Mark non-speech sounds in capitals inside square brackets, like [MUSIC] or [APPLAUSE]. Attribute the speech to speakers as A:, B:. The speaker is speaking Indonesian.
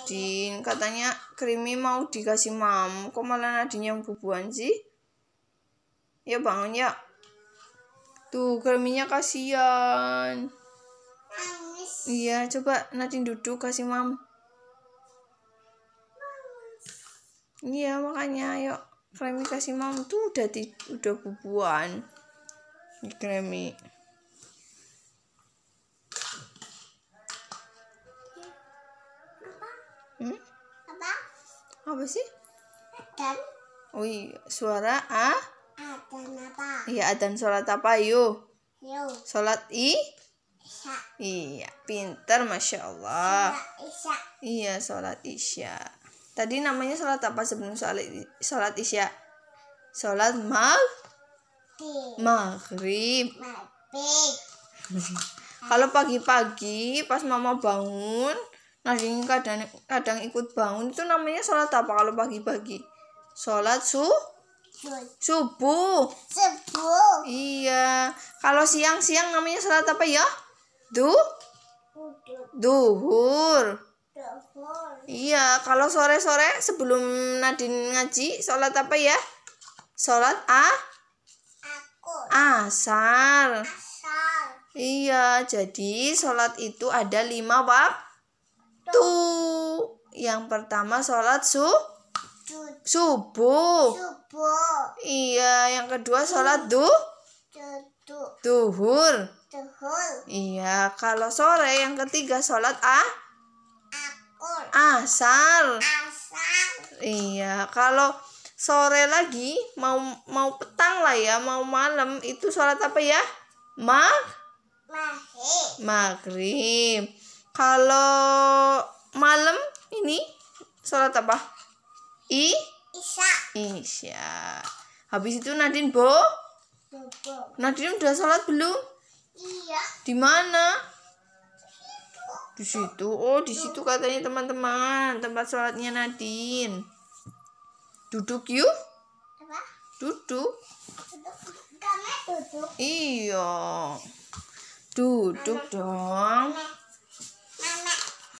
A: Nadin katanya krimi mau dikasih mam kok malah nadin yang bubuan sih ya bangun ya tuh kriminya kasihan iya coba nadin duduk kasih mam iya makanya ayo krimi kasih mam tuh udah udah bubuan krimi apa sih dan oh iya suara a adan apa iya adan sholat apa yuk yuk sholat i Isya. Iya, pintar Masya Allah. Sholat isya. Iya, sholat isya. Tadi namanya sholat apa sebelum sholat, sholat isya? Sholat mag? Maghrib. Maghrib. [LAUGHS] Kalau pagi-pagi pas mama bangun, ngadingin kadang kadang ikut bangun itu namanya sholat apa kalau pagi-pagi sholat su subuh subuh iya kalau siang-siang namanya sholat apa ya du duhur iya kalau sore-sore sebelum Nadine ngaji sholat apa ya sholat a aku asar asar iya jadi sholat itu ada lima waktu Tu. Yang pertama sholat su subuh. Subuh. Iya, yang kedua sholat du duhur. Duhur. Iya, kalau sore yang ketiga sholat a asar. Asar. Iya, kalau sore lagi mau mau petang lah ya, mau malam itu sholat apa ya? mag, Maghrib. Maghrib. Kalau malam ini sholat apa? I Isya. Isya. Habis itu Nadin Bo? Nadin Nadine udah sholat belum? Iya. Di mana? Di situ. Oh, di situ katanya teman-teman tempat sholatnya Nadin. Duduk yuk. Duduk. Duduk. duduk. Iya. Duduk dong.